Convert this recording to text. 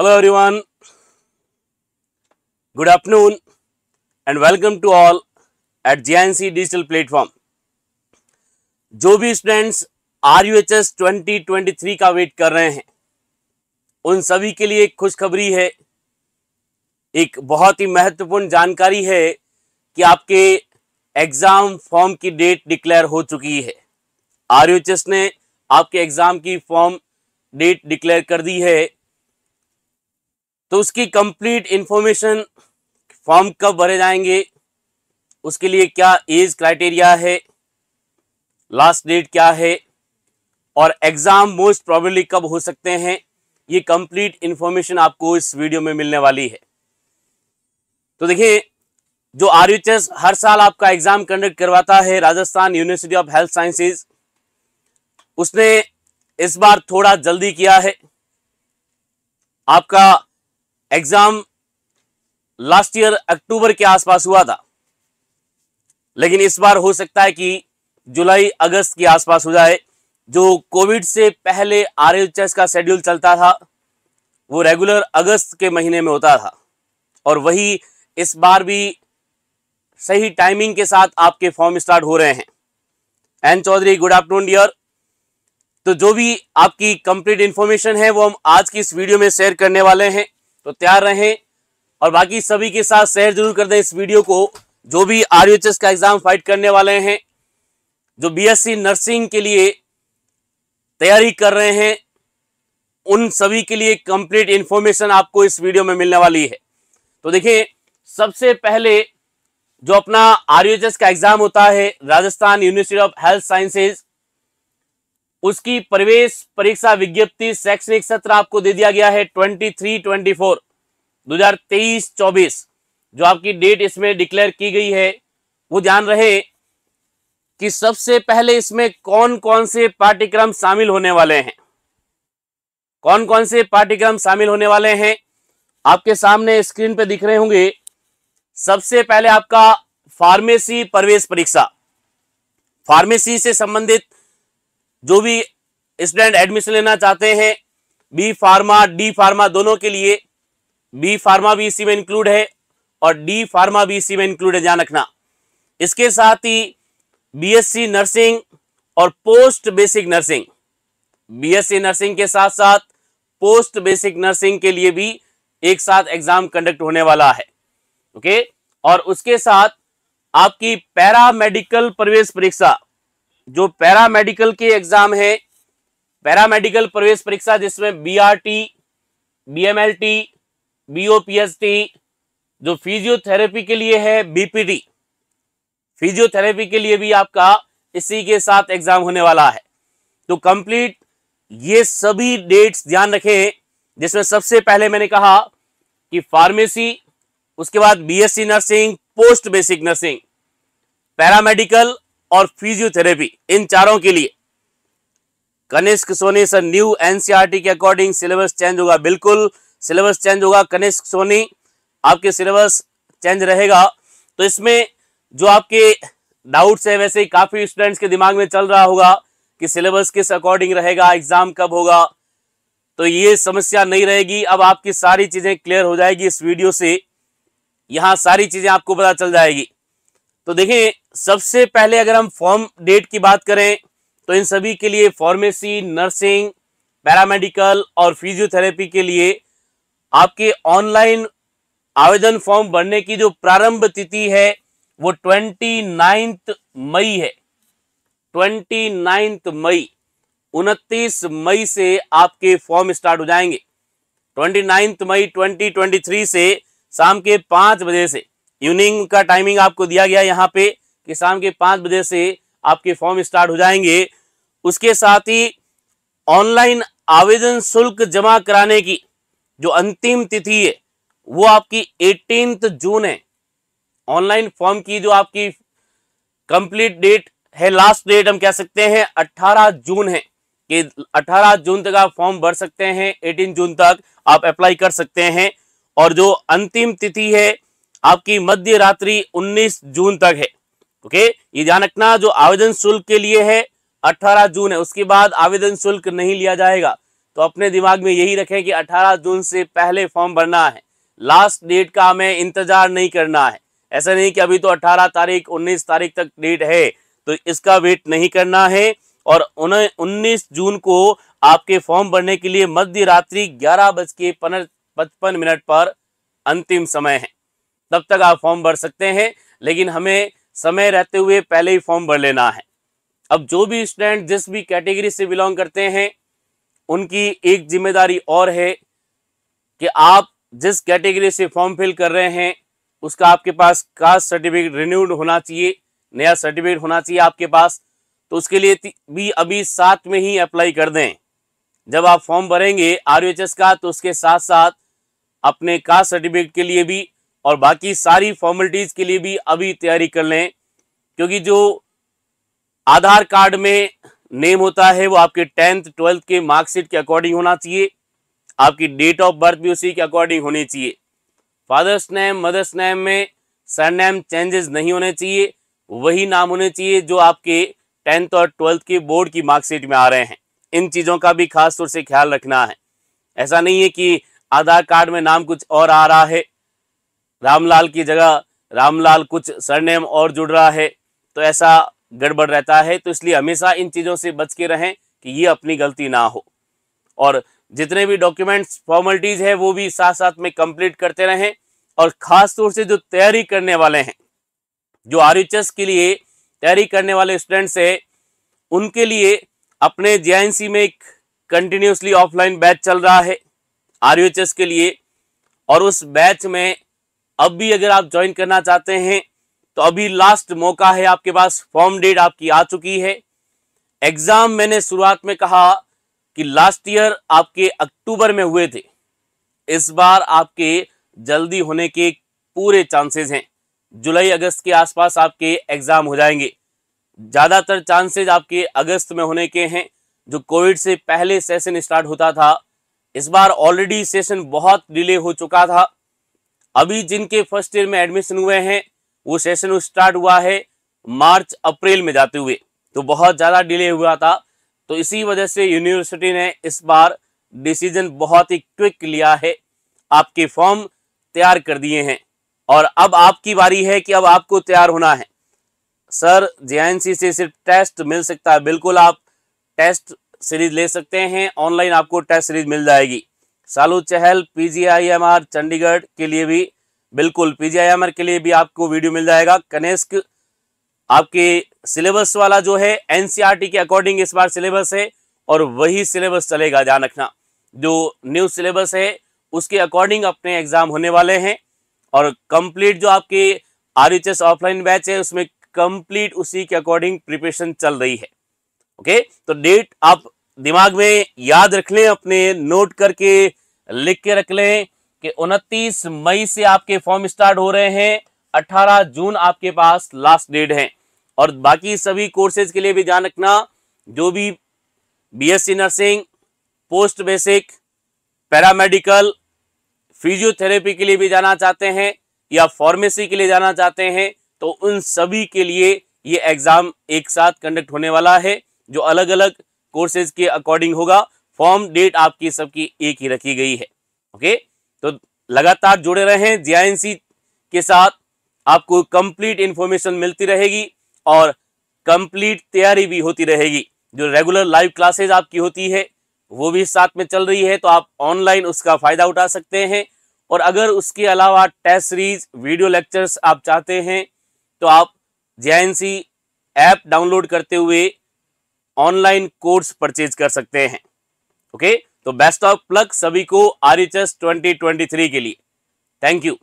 Hello everyone, good afternoon and welcome to all at JNC digital platform जो भी students R U H S twenty twenty three का wait कर रहे हैं उन सभी के लिए एक खुशखबरी है एक बहुत ही महत्वपूर्ण जानकारी है कि आपके एग्ज़ाम फॉर्म की डेट डिक्लेयर हो चुकी है आर यू एच एस ने आपके एग्ज़ाम की फॉर्म डेट डिक्लेयर कर दी है तो उसकी कंप्लीट इंफॉर्मेशन फॉर्म कब भरे जाएंगे उसके लिए क्या एज क्राइटेरिया है लास्ट डेट क्या है और एग्ज़ाम मोस्ट प्रॉबली कब हो सकते हैं ये कंप्लीट इन्फॉर्मेशन आपको इस वीडियो में मिलने वाली है तो देखिए जो आर हर साल आपका एग्ज़ाम कंडक्ट करवाता है Rajasthan university of health sciences उसने इस बार थोड़ा जल्दी किया है आपका एग्जाम लास्ट ईयर अक्टूबर के आसपास हुआ था लेकिन इस बार हो सकता है कि जुलाई अगस्त के आसपास हो जाए जो कोविड से पहले आर एच का शेड्यूल चलता था वो रेगुलर अगस्त के महीने में होता था और वही इस बार भी सही टाइमिंग के साथ आपके फॉर्म स्टार्ट हो रहे हैं N Chaudhary good afternoon dear तो जो भी आपकी कंप्लीट इन्फॉर्मेशन है वो हम आज की इस वीडियो में शेयर करने वाले हैं तो तैयार रहें और बाकी सभी के साथ शेयर जरूर कर दें इस वीडियो को जो भी आर का एग्जाम फाइट करने वाले हैं जो बीएससी नर्सिंग के लिए तैयारी कर रहे हैं उन सभी के लिए कंप्लीट इंफॉर्मेशन आपको इस वीडियो में मिलने वाली है तो देखिए सबसे पहले जो अपना आर का एग्जाम होता है Rajasthan university of health sciences उसकी प्रवेश परीक्षा विज्ञप्ति शैक्षणिक सत्र आपको दे दिया गया है ट्वेंटी थ्री ट्वेंटी फोर 2023-24 जो आपकी डेट इसमें डिक्लेयर की गई है वो ध्यान रहे कि सबसे पहले इसमें कौन कौन से पाठ्यक्रम शामिल होने वाले हैं कौन कौन से पाठ्यक्रम शामिल होने वाले हैं आपके सामने स्क्रीन पे दिख रहे होंगे सबसे पहले आपका फार्मेसी प्रवेश परीक्षा फार्मेसी से संबंधित जो भी स्टूडेंट एडमिशन लेना चाहते हैं बी फार्मा डी फार्मा दोनों के लिए बी फार्मा भी इसी में इंक्लूड है और डी फार्मा भी इसी में इंक्लूड है ध्यान रखना इसके साथ ही बीएससी नर्सिंग और post basic nursing BSc nursing के साथ साथ पोस्ट बेसिक नर्सिंग के लिए भी एक साथ एग्जाम कंडक्ट होने वाला है ओके और उसके साथ आपकी पैरा मेडिकल प्रवेश परीक्षा जो पैरा मेडिकल के एग्जाम है पैरा मेडिकल प्रवेश परीक्षा जिसमें बीआरटी बीएमएलटी बीओपीएसटी जो फिजियोथेरेपी के लिए है बीपीटी फिजियोथेरेपी के लिए भी आपका इसी के साथ एग्जाम होने वाला है तो कंप्लीट ये सभी डेट्स ध्यान रखें जिसमें सबसे पहले मैंने कहा कि फार्मेसी उसके बाद BSc nursing post basic nursing paramedical और फिजियोथेरेपी इन चारों के लिए Kanishk Soni sir new NCERT e के अकॉर्डिंग सिलेबस चेंज होगा बिल्कुल सिलेबस चेंज होगा कनिष्क सोनी आपके सिलेबस चेंज रहेगा तो इसमें जो आपके डाउट्स है वैसे ही काफ़ी स्टूडेंट्स के दिमाग में चल रहा होगा कि सिलेबस किस अकॉर्डिंग रहेगा एग्जाम कब होगा तो ये समस्या नहीं रहेगी अब आपकी सारी चीज़ें क्लियर हो जाएगी इस वीडियो से यहाँ सारी चीज़ें आपको पता चल जाएगी तो देखें सबसे पहले अगर हम फॉर्म डेट की बात करें तो इन सभी के लिए फार्मेसी नर्सिंग पैरामेडिकल और फिजियोथेरेपी के लिए आपके ऑनलाइन आवेदन फॉर्म भरने की जो प्रारंभ तिथि है वो ट्वेंटी नाइन्थ मई है ट्वेंटी नाइन्थ मई उनतीस मई से आपके फॉर्म स्टार्ट हो जाएंगे ट्वेंटी नाइन्थ मई ट्वेंटी ट्वेंटी थ्री से शाम के पांच बजे से इवनिंग का टाइमिंग आपको दिया गया यहाँ पे कि शाम के पांच बजे से आपके फॉर्म स्टार्ट हो जाएंगे उसके साथ ही ऑनलाइन आवेदन शुल्क जमा कराने की जो अंतिम तिथि है वो आपकी एटीन जून है ऑनलाइन फॉर्म की जो आपकी कंप्लीट डेट है लास्ट डेट हम कह सकते हैं 18 जून है कि 18 जून तक आप फॉर्म भर सकते हैं 18 जून तक आप अप्लाई कर सकते हैं और जो अंतिम तिथि है आपकी मध्य रात्रि उन्नीस जून तक है ओके ये ध्यान रखना जो आवेदन शुल्क के लिए है 18 जून है उसके बाद आवेदन शुल्क नहीं लिया जाएगा तो अपने दिमाग में यही रखें कि 18 जून से पहले फॉर्म भरना है लास्ट डेट का हमें इंतजार नहीं करना है ऐसा नहीं कि अभी तो 18 तारीख 19 तारीख तक डेट है तो इसका वेट नहीं करना है और उन्हें उन्नीस जून को आपके फॉर्म भरने के लिए मध्य रात्रि ग्यारह बज के पचपन मिनट पर अंतिम समय है तब तक आप फॉर्म भर सकते हैं लेकिन हमें समय रहते हुए पहले ही फॉर्म भर लेना है अब जो भी स्टूडेंट जिस भी कैटेगरी से बिलोंग करते हैं उनकी एक जिम्मेदारी और है कि आप जिस कैटेगरी से फॉर्म फिल कर रहे हैं उसका आपके पास कास्ट सर्टिफिकेट रिन्यूड होना चाहिए नया सर्टिफिकेट होना चाहिए आपके पास तो उसके लिए भी अभी साथ में ही अप्लाई कर दें जब आप फॉर्म भरेंगे आर का तो उसके साथ साथ अपने कास्ट सर्टिफिकेट के लिए भी और बाकी सारी फॉर्मेलिटीज़ के लिए भी अभी तैयारी कर लें क्योंकि जो आधार कार्ड में नेम होता है वो आपके टेंथ ट्वेल्थ के मार्कशीट के अकॉर्डिंग होना चाहिए आपकी डेट ऑफ बर्थ भी उसी के अकॉर्डिंग होनी चाहिए फादर्स नेम मदर्स नेम में सर नेम चेंजेस नहीं होने चाहिए वही नाम होने चाहिए जो आपके टेंथ और ट्वेल्थ के बोर्ड की मार्कशीट में आ रहे हैं इन चीज़ों का भी खास तौर से ख्याल रखना है ऐसा नहीं है कि आधार कार्ड में नाम कुछ और आ रहा है रामलाल की जगह रामलाल कुछ सरनेम और जुड़ रहा है तो ऐसा गड़बड़ रहता है तो इसलिए हमेशा इन चीज़ों से बच के रहें कि ये अपनी गलती ना हो और जितने भी डॉक्यूमेंट्स फॉर्मेलिटीज़ है वो भी साथ साथ में कंप्लीट करते रहें और ख़ास तौर से जो तैयारी करने वाले हैं जो आर के लिए तैयारी करने वाले स्टूडेंट्स हैं उनके लिए अपने जे में एक कंटिन्यूसली ऑफलाइन बैच चल रहा है आर के लिए और उस बैच में अब भी अगर आप ज्वाइन करना चाहते हैं तो अभी लास्ट मौका है आपके पास फॉर्म डेट आपकी आ चुकी है एग्जाम मैंने शुरुआत में कहा कि लास्ट ईयर आपके अक्टूबर में हुए थे इस बार आपके जल्दी होने के पूरे चांसेस हैं जुलाई अगस्त के आसपास आपके एग्जाम हो जाएंगे ज़्यादातर चांसेज आपके अगस्त में होने के हैं जो कोविड से पहले सेशन स्टार्ट होता था इस बार ऑलरेडी सेशन बहुत डिले हो चुका था अभी जिनके फर्स्ट ईयर में एडमिशन हुए हैं वो सेशन स्टार्ट हुआ है मार्च अप्रैल में जाते हुए तो बहुत ज़्यादा डिले हुआ था तो इसी वजह से यूनिवर्सिटी ने इस बार डिसीजन बहुत ही क्विक लिया है आपके फॉर्म तैयार कर दिए हैं और अब आपकी बारी है कि अब आपको तैयार होना है सर जे से सिर्फ टेस्ट मिल सकता है बिल्कुल आप टेस्ट सीरीज ले सकते हैं ऑनलाइन आपको टेस्ट सीरीज मिल जाएगी सालू चहल पी चंडीगढ़ के लिए भी बिल्कुल पीजीआईएमआर के लिए भी आपको वीडियो मिल जाएगा कनेस्क आपके सिलेबस वाला जो है एनसीईआरटी e के अकॉर्डिंग इस बार सिलेबस है और वही सिलेबस चलेगा ध्यान रखना जो न्यू सिलेबस है उसके अकॉर्डिंग अपने एग्जाम होने वाले हैं और कंप्लीट जो आपके R H S offline batch है उसमें कंप्लीट उसी के अकॉर्डिंग प्रिपरेशन चल रही है ओके तो डेट आप दिमाग में याद रख लें अपने नोट करके लिख के रख लें कि 29 मई से आपके फॉर्म स्टार्ट हो रहे हैं 18 जून आपके पास लास्ट डेट है और बाकी सभी कोर्सेज के लिए भी ध्यान रखना जो भी BSc nursing post basic paramedical physiotherapy के लिए भी जाना चाहते हैं या फार्मेसी के लिए जाना चाहते हैं तो उन सभी के लिए ये एग्ज़ाम एक साथ कंडक्ट होने वाला है जो अलग अलग कोर्सेज के अकॉर्डिंग होगा फॉर्म डेट आपकी सबकी एक ही रखी गई है ओके तो लगातार जुड़े रहें जेआईएनसी के साथ आपको कंप्लीट इन्फॉर्मेशन मिलती रहेगी और कंप्लीट तैयारी भी होती रहेगी जो रेगुलर लाइव क्लासेज आपकी होती है वो भी साथ में चल रही है तो आप ऑनलाइन उसका फ़ायदा उठा सकते हैं और अगर उसके अलावा टेस्ट सीरीज वीडियो लेक्चर्स आप चाहते हैं तो आप जे ऐप डाउनलोड करते हुए ऑनलाइन कोर्स परचेज कर सकते हैं ओके तो बेस्ट ऑफ प्लग सभी को आर एच के लिए थैंक यू